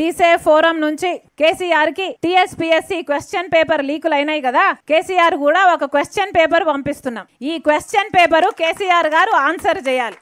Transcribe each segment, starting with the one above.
తీసే ఫోరం నుంచి కేసీఆర్ కి టీఎస్పీఎస్సీ క్వశ్చన్ పేపర్ లీకులు అయినాయి కదా కేసీఆర్ కూడా ఒక క్వశ్చన్ పేపర్ పంపిస్తున్నాం ఈ క్వశ్చన్ పేపర్ కేసీఆర్ గారు ఆన్సర్ చేయాలి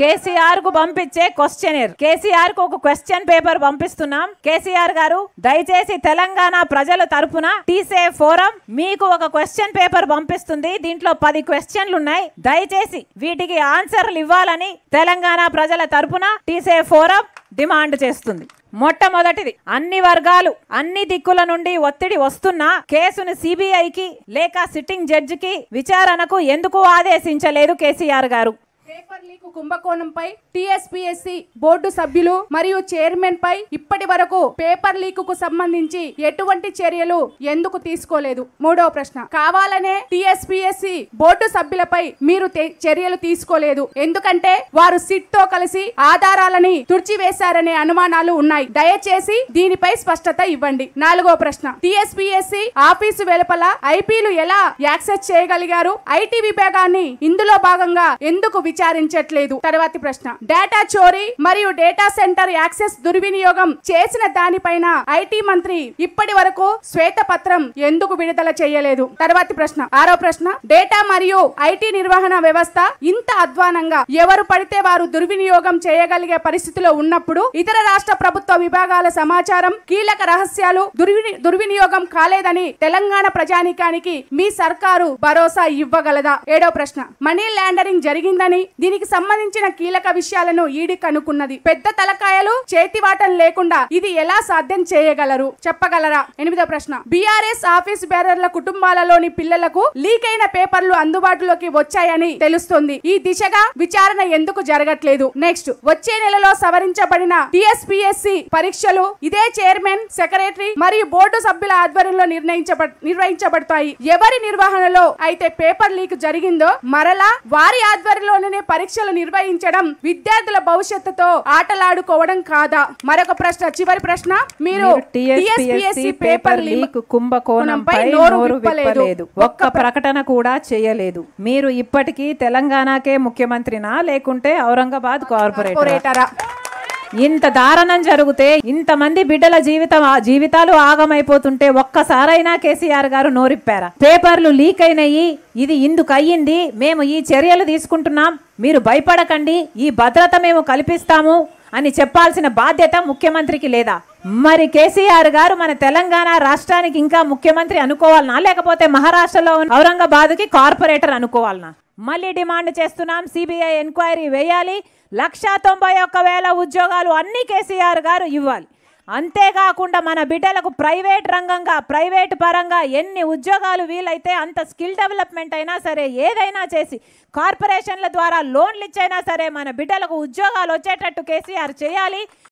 కేసీఆర్ కు పంపించే క్వశ్చనర్ కేసీఆర్ కు ఒక క్వశ్చన్ పేపర్ పంపిస్తున్నాం కేసీఆర్ గారు దయచేసి తెలంగాణ ప్రజల తరపున టీసే ఫోరం మీకు ఒక క్వశ్చన్ పేపర్ పంపిస్తుంది దీంట్లో పది క్వశ్చన్లు ఉన్నాయి దయచేసి వీటికి ఆన్సర్లు ఇవ్వాలని తెలంగాణ ప్రజల తరపున టీసే ఫోరం డిమాండ్ చేస్తుంది మొట్టమొదటిది అన్ని వర్గాలు అన్ని దిక్కుల నుండి ఒత్తిడి వస్తున్నా కేసును సిబిఐకి లేక సిట్టింగ్ జడ్జికి విచారణకు ఎందుకు ఆదేశించలేదు కేసీఆర్ గారు లీకు కుంభకోణంపై టిఎస్పిఎస్సి బోర్డు సభ్యులు మరియు చైర్మన్ పై ఇప్పటి వరకు పేపర్ లీక్ కు సంబంధించి ఎటువంటి చర్యలు ఎందుకు తీసుకోలేదు మూడవ ప్రశ్న కావాలనే టిఎస్పిఎస్సి బోర్డు సభ్యులపై మీరు చర్యలు తీసుకోలేదు ఎందుకంటే వారు సిట్ తో కలిసి ఆధారాలని తుడిచివేశారనే అనుమానాలు ఉన్నాయి దయచేసి దీనిపై స్పష్టత ఇవ్వండి నాలుగో ప్రశ్న టీఎస్పీఎస్సి ఆఫీసు వెలుపల ఐపీలు ఎలా యాక్సెస్ చేయగలిగారు ఐటీ విభాగాన్ని ఇందులో భాగంగా ఎందుకు విచారించారు గుర్తించట్లేదు తర్వాతి ప్రశ్న డేటా చోరీ మరియు డేటా సెంటర్ యాక్సెస్ దుర్వినియోగం చేసిన దానిపైన ఐటీ మంత్రి ఇప్పటి వరకు శ్వేత పత్రం ఎందుకు విడుదల చేయలేదు తర్వాతి ప్రశ్న ఆరో ప్రశ్న డేటా మరియు ఐటీ నిర్వహణ వ్యవస్థ ఇంత అధ్వానంగా ఎవరు పడితే వారు దుర్వినియోగం చేయగలిగే పరిస్థితిలో ఉన్నప్పుడు ఇతర రాష్ట్ర ప్రభుత్వ విభాగాల సమాచారం కీలక రహస్యాలు దుర్వినియోగం కాలేదని తెలంగాణ ప్రజానికానికి మీ సర్కారు భరోసా ఇవ్వగలదా ఏడో ప్రశ్న మనీ లాండరింగ్ జరిగిందని దీనికి సంబంధించిన కీలక విషయాలను ఈడి కనుక్కున్నది పెద్ద తలకాయలు చేతివాటం లేకుండా ఇది ఎలా సాధ్యం చేయగలరు చెప్పగలరా ఎనిమిదో ప్రశ్న బీఆర్ఎస్ ఆఫీస్ బేరర్ల కుటుంబాలలోని పిల్లలకు లీక్ అయిన పేపర్లు అందుబాటులోకి వచ్చాయని తెలుస్తుంది ఈ దిశగా విచారణ ఎందుకు జరగట్లేదు నెక్స్ట్ వచ్చే నెలలో సవరించబడిన టిఎస్పిఎస్సి పరీక్షలు ఇదే చైర్మన్ సెక్రటరీ మరియు బోర్డు సభ్యుల ఆధ్వర్యంలో నిర్ణయించబ నిర్వహించబడతాయి ఎవరి నిర్వహణలో అయితే పేపర్ లీక్ జరిగిందో మరలా వారి ఆధ్వర్యంలోనే పరీక్ష పరీక్షలు నిర్వహించడం విద్యార్థుల భవిష్యత్తుతో ఆటలాడుకోవడం కాదా మరొక ప్రశ్న చివరి ప్రశ్న మీరు పేపర్ లీక్ కుంభకోణంపై నోరు విప్పలేదు ఒక్క ప్రకటన కూడా చేయలేదు మీరు ఇప్పటికీ తెలంగాణకే ముఖ్యమంత్రినా లేకుంటే ఔరంగాబాద్ కార్పొరేటరా ఇంత దారుణం జరిగితే ఇంతమంది బిడ్డల జీవితం జీవితాలు ఆగమైపోతుంటే ఒక్కసారైనా కేసీఆర్ గారు నోరిప్పారా పేపర్లు లీక్ అయినాయి ఇది ఇందుకు అయ్యింది మేము ఈ చర్యలు తీసుకుంటున్నాం మీరు భయపడకండి ఈ భద్రత మేము కల్పిస్తాము అని చెప్పాల్సిన బాధ్యత ముఖ్యమంత్రికి లేదా మరి కేసీఆర్ గారు మన తెలంగాణ రాష్ట్రానికి ఇంకా ముఖ్యమంత్రి అనుకోవాలనా లేకపోతే మహారాష్ట్రలో ఔరంగాబాద్కి కార్పొరేటర్ అనుకోవాలనా మళ్ళీ డిమాండ్ చేస్తున్నాం సిబిఐ ఎంక్వైరీ వేయాలి లక్ష తొంభై ఒక్క వేల ఉద్యోగాలు అన్ని కేసీఆర్ గారు ఇవ్వాలి అంతేకాకుండా మన బిడ్డలకు ప్రైవేట్ రంగంగా ప్రైవేట్ పరంగా ఎన్ని ఉద్యోగాలు వీలైతే అంత స్కిల్ డెవలప్మెంట్ అయినా సరే ఏదైనా చేసి కార్పొరేషన్ల ద్వారా లోన్లు ఇచ్చైనా సరే మన బిడ్డలకు ఉద్యోగాలు వచ్చేటట్టు కేసీఆర్ చేయాలి